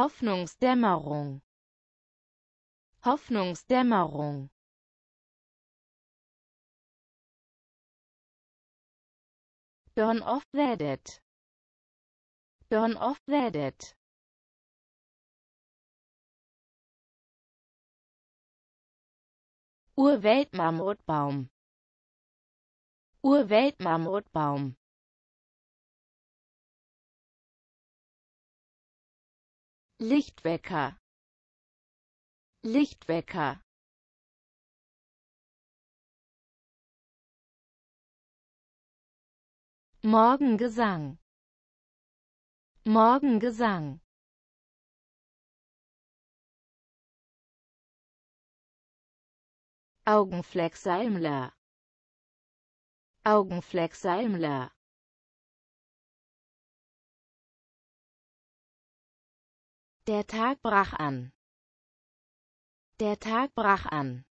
Hoffnungsdämmerung Hoffnungsdämmerung Burn off werdet Burn off werdet Urweltmammutbaum Urweltmammutbaum Lichtwecker Lichtwecker Morgengesang Morgengesang Augenflecksalmler Augenflecksalmler Der Tag brach an. Der Tag brach an.